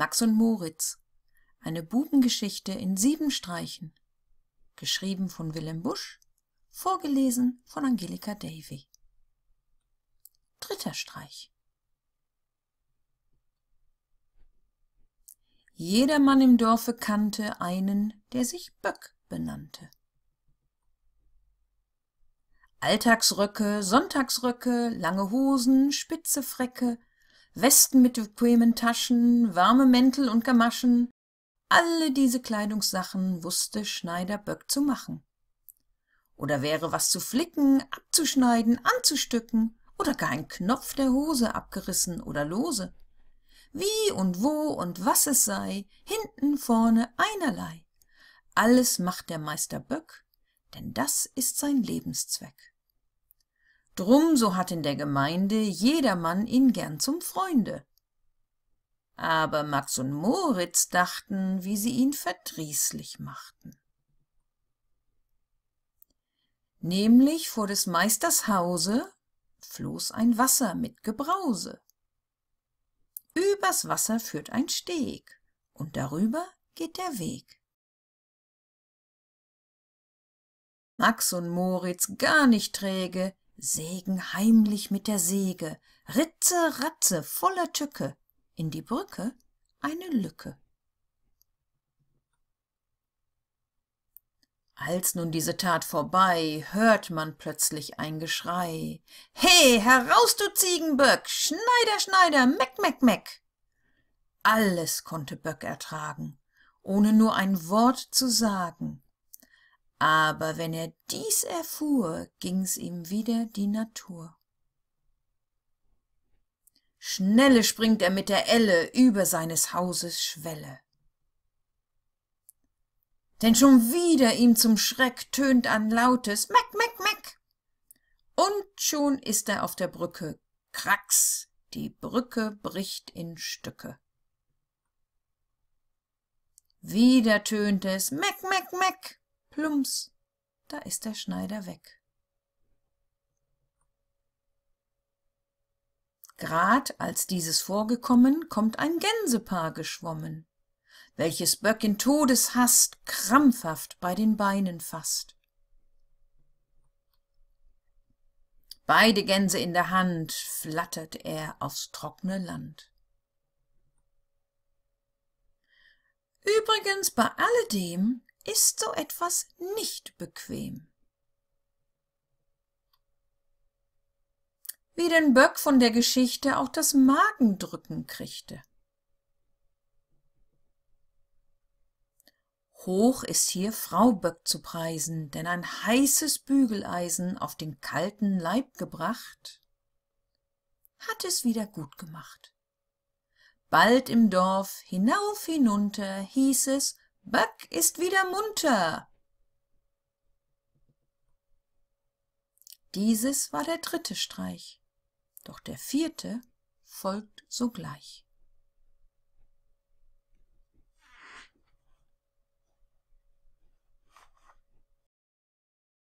Max und Moritz. Eine Bubengeschichte in sieben Streichen. Geschrieben von Willem Busch, vorgelesen von Angelika Davy. Dritter Streich. Jedermann im Dorfe kannte einen, der sich Böck benannte. Alltagsröcke, Sonntagsröcke, lange Hosen, spitze Frecke, Westen mit bequemen Taschen, warme Mäntel und Gamaschen, alle diese Kleidungssachen wusste Schneider Böck zu machen. Oder wäre was zu flicken, abzuschneiden, anzustücken, oder gar ein Knopf der Hose abgerissen oder lose. Wie und wo und was es sei, hinten, vorne, einerlei. Alles macht der Meister Böck, denn das ist sein Lebenszweck. Drum, so hat in der Gemeinde jedermann ihn gern zum Freunde. Aber Max und Moritz dachten, wie sie ihn verdrießlich machten. Nämlich vor des Meisters Hause floß ein Wasser mit Gebrause. Übers Wasser führt ein Steg, und darüber geht der Weg. Max und Moritz gar nicht träge, sägen heimlich mit der Säge, Ritze, Ratze, voller Tücke, in die Brücke eine Lücke. Als nun diese Tat vorbei, hört man plötzlich ein Geschrei. He, heraus, du Ziegenböck! Schneider, Schneider, meck, meck, meck! Alles konnte Böck ertragen, ohne nur ein Wort zu sagen aber wenn er dies erfuhr gings ihm wieder die natur schnelle springt er mit der elle über seines hauses schwelle denn schon wieder ihm zum schreck tönt ein lautes meck meck meck und schon ist er auf der brücke kracks die brücke bricht in stücke wieder tönt es meck meck meck Plumps, da ist der Schneider weg. Grad als dieses vorgekommen, kommt ein Gänsepaar geschwommen, welches Böck in Todeshast krampfhaft bei den Beinen fasst. Beide Gänse in der Hand flattert er aufs trockene Land. Übrigens bei alledem ist so etwas nicht bequem. Wie denn Böck von der Geschichte auch das Magendrücken kriegte. Hoch ist hier Frau Böck zu preisen, denn ein heißes Bügeleisen auf den kalten Leib gebracht, hat es wieder gut gemacht. Bald im Dorf hinauf hinunter hieß es Buck ist wieder munter. Dieses war der dritte Streich, doch der vierte folgt sogleich.